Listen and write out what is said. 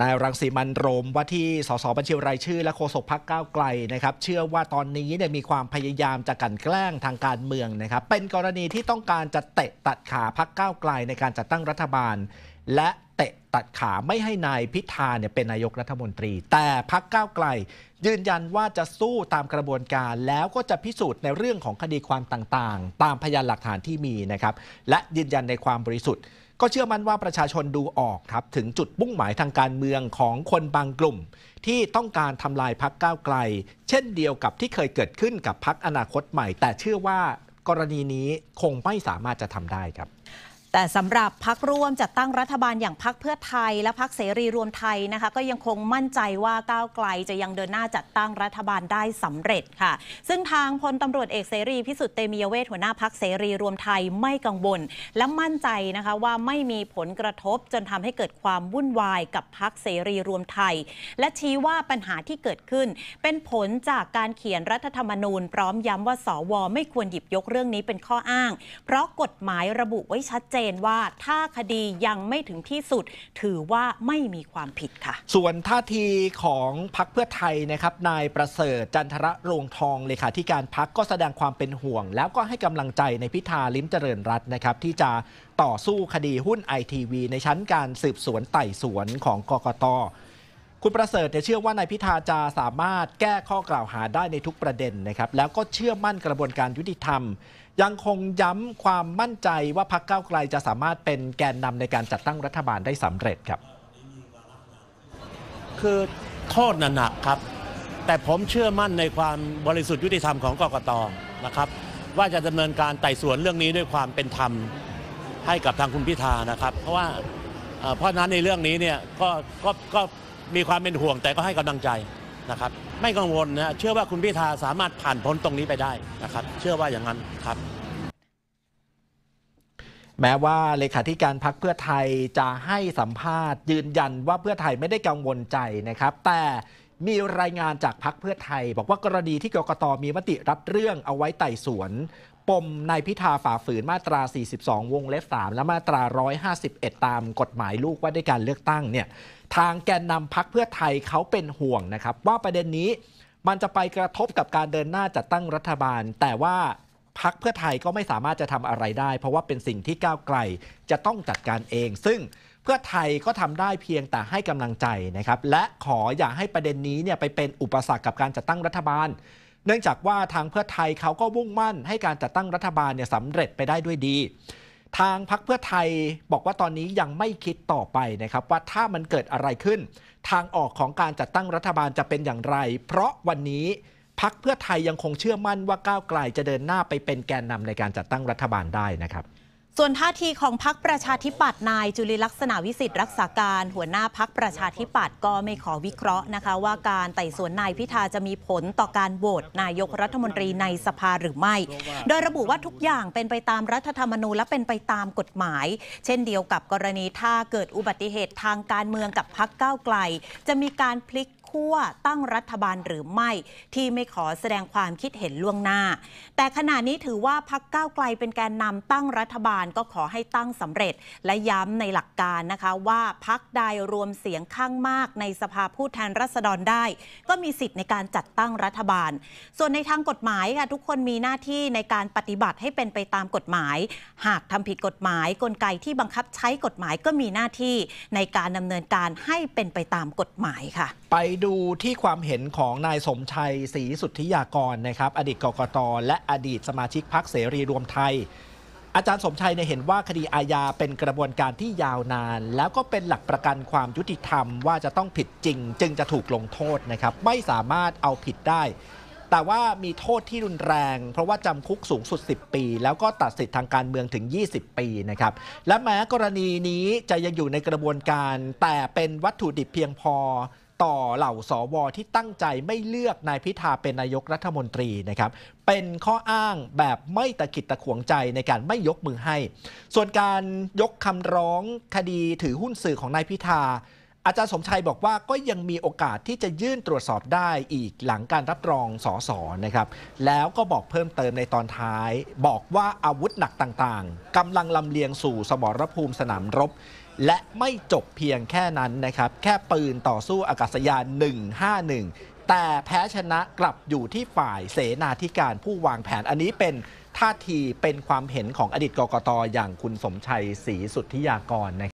นายรังสีมันโรมว่าที่สสบัญชีรายชื่อและโฆษกพักก้าวไกลนะครับเชื่อว่าตอนนี้เนี่ยมีความพยายามจะกันแกล้งทางการเมืองนะครับเป็นกรณีที่ต้องการจะเตะตัดขาพักก้าวไกลในการจัดตั้งรัฐบาล และเตะตัดขาไม่ให้นายพิธาเนี่ยเป็นนายกรัฐมนตรี แต่พักก้าวไกล ยืนยันว่าจะสู้ตามกระบวนการ แล้วก็จะพิสูจน์ในเรื่องของคดีความต่างๆ ตามพยานหลักฐานที่มีนะครับและยืนยันในความบริสุทธิ์ก็เชื่อมั่นว่าประชาชนดูออกครับถึงจุดมุ่งหมายทางการเมืองของคนบางกลุ่ม ที่ต้องการทำลายพักก้าวไกล เช่นเดียวกับที่เคยเกิดขึ้นกับพักอนาคตใหม่ แต่เชื่อว่ากรณีนี้คงไม่สามารถจะทำได้ครับแต่สำหรับพักร่วมจัดตั้งรัฐบาลอย่างพักเพื่อไทย และพักเสรีรวมไทยนะคะก็ยังคงมั่นใจว่าก้าวไกลจะยังเดินหน้าจัดตั้งรัฐบาลได้สำเร็จค่ะ ซึ่งทางพลตำรวจเอกเสรีพิสุทธิ์เตมียเวทหัวหน้าพักเสรีรวมไทยไม่กังวลและมั่นใจนะคะว่าไม่มีผลกระทบจนทำให้เกิดความวุ่นวาย กับพักเสรีรวมไทย และชี้ว่าปัญหาที่เกิดขึ้น เป็นผลจากการเขียนรัฐธรรมนูญ พร้อมย้ำว่าสวไม่ควรหยิบยกเรื่องนี้เป็นข้ออ้าง เพราะกฎหมายระบุไว้ชัดเจนนว่าถ้าคดียังไม่ถึงที่สุดถือว่าไม่มีความผิดค่ะ ส่วนท่าทีของพักเพื่อไทยนะครับนายประเสริฐจันทระรงทองเลขาธิการพักก็แสดงความเป็นห่วง แล้วก็ให้กำลังใจในพิธาลิ้มเจริญรัตน์นะครับที่จะต่อสู้คดีหุ้นไอทีวี ในชั้นการสืบสวนไต่สวนของกกตคุณประเสริฐเนี่ยเชื่อว่านายพิธาจะสามารถแก้ข้อกล่าวหาได้ในทุกประเด็นนะครับ แล้วก็เชื่อมั่นกระบวนการยุติธรรม ยังคงย้ำความมั่นใจว่าพรรคก้าวไกลจะสามารถเป็นแกนนำในการจัดตั้งรัฐบาลได้สำเร็จครับ คือโทษหนักครับ แต่ผมเชื่อมั่นในความบริสุทธิ์ยุติธรรมของกกตนะครับ ว่าจะดำเนินการไต่สวนเรื่องนี้ด้วยความเป็นธรรมให้กับทางคุณพิธานะครับ เพราะว่าเพราะนั้นในเรื่องนี้เนี่ยก็ก็ก็มีความเป็นห่วงแต่ก็ให้กำลังใจนะครับ ไม่กังวลนะเชื่อว่าคุณพิธาสามารถผ่านพ้นตรงนี้ไปได้นะครับ เชื่อว่าอย่างนั้นครับ แม้ว่าเลขาธิการพักเพื่อไทยจะให้สัมภาษณ์ ยืนยันว่าเพื่อไทยไม่ได้กังวลใจนะครับ แต่มีรายงานจากพักเพื่อไทย บอกว่ากรณีที่กรกตมีมติรับเรื่องเอาไว้ไต่สวนปมนายพิธาฝ่าฝืน มาตรา 42 วงเล็บ 3 และมาตรา 151 ตามกฎหมายลูกว่าด้วยการเลือกตั้งเนี่ยทางแกนนำพักเพื่อไทยเขาเป็นห่วงนะครับว่าประเด็นนี้มันจะไปกระทบกับการเดินหน้าจัดตั้งรัฐบาล แต่ว่าพักเพื่อไทยก็ไม่สามารถจะทำอะไรได้ เพราะว่าเป็นสิ่งที่ก้าวไกลจะต้องจัดการเอง ซึ่งเพื่อไทยก็ทำได้เพียงแต่ให้กำลังใจนะครับและขออย่าให้ประเด็นนี้เนี่ยไปเป็นอุปสรรคกับการจัดตั้งรัฐบาลเนื่องจากว่าทางเพื่อไทยเขาก็มุ่งมั่นให้การจัดตั้งรัฐบาลเนี่ยสำเร็จไปได้ด้วยดี ทางพักเพื่อไทยบอกว่าตอนนี้ยังไม่คิดต่อไปนะครับว่าถ้ามันเกิดอะไรขึ้น ทางออกของการจัดตั้งรัฐบาลจะเป็นอย่างไร เพราะวันนี้พักเพื่อไทยยังคงเชื่อมั่นว่าก้าวไกลจะเดินหน้าไปเป็นแกนนำในการจัดตั้งรัฐบาลได้นะครับส่วนท่าทีของพักประชาธิปัตย์นายจุลิลักษณะวิสิทธิ์รักษาการหัวหน้าพักประชาธิปัตย์ก็ไม่ขอวิเคราะห์นะคะว่าการไต่สวนนายพิธาจะมีผลต่อการโหวตนายกรัฐมนตรีในสภาหรือไม่ โดยระบุว่าทุกอย่างเป็นไปตามรัฐธรรมนูญและเป็นไปตามกฎหมาย เช่นเดียวกับกรณีถ้าเกิดอุบัติเหตุทางการเมืองกับพักก้าวไกล จะมีการพลิกั่วตั้งรัฐบาลหรือไม่ที่ไม่ขอแสดงความคิดเห็นล่วงหน้า แต่ขณะนี้ถือว่าพักก้าวไกลเป็นแกนนำตั้งรัฐบาล ก็ขอให้ตั้งสำเร็จ และย้ำในหลักการนะคะว่าพักใดรวมเสียงข้างมากในสภาผู้แทนราษฎรได้ ก็มีสิทธิ์ในการจัดตั้งรัฐบาล ส่วนในทางกฎหมายค่ะทุกคนมีหน้าที่ในการปฏิบัติให้เป็นไปตามกฎหมาย หากทำผิดกฎหมายกลไกที่บังคับใช้กฎหมายก็มีหน้าที่ในการดำเนินการให้เป็นไปตามกฎหมายค่ะ ไปดูที่ความเห็นของนายสมชัยศรีสุทธิยากรนะครับอดีตกกต และอดีตสมาชิกพรรคเสรีรวมไทย อาจารย์สมชัยเยเห็นว่าคดีอาญาเป็นกระบวนการที่ยาวนาน แล้วก็เป็นหลักประกันความยุติธรรมว่าจะต้องผิดจริง จึงจะถูกลงโทษนะครับไม่สามารถเอาผิดได้ แต่ว่ามีโทษที่รุนแรง เพราะว่าจำคุกสูงสุด 10 ปี แล้วก็ตัดสิทธิ์ทางการเมืองถึง 20 ปีนะครับและแม้กรณีนี้จะยังอยู่ในกระบวนการ แต่เป็นวัตถุดิบเพียงพอต่อเหล่าสวที่ตั้งใจไม่เลือกนายพิธาเป็นนายกรัฐมนตรีนะครับเป็นข้ออ้างแบบไม่ตะกิดตะขวงใจในการไม่ยกมือให้ ส่วนการยกคำร้องคดีถือหุ้นสื่อของนายพิธาอาจารย์สมชัยบอกว่าก็ยังมีโอกาสที่จะยื่นตรวจสอบได้อีกหลังการรับรองสอสอนะครับ แล้วก็บอกเพิ่มเติมในตอนท้าย บอกว่าอาวุธหนักต่างๆกำลังลำเลียงสู่สมรภูมิสนามรบ และไม่จบเพียงแค่นั้นนะครับ แค่ปืนต่อสู้อากาศยาน 151 แต่แพ้ชนะกลับอยู่ที่ฝ่ายเสนาธิการผู้วางแผนอันนี้เป็นท่าทีเป็นความเห็นของอดีตกกตอย่างคุณสมชัยศรีสุทธิยากรนะร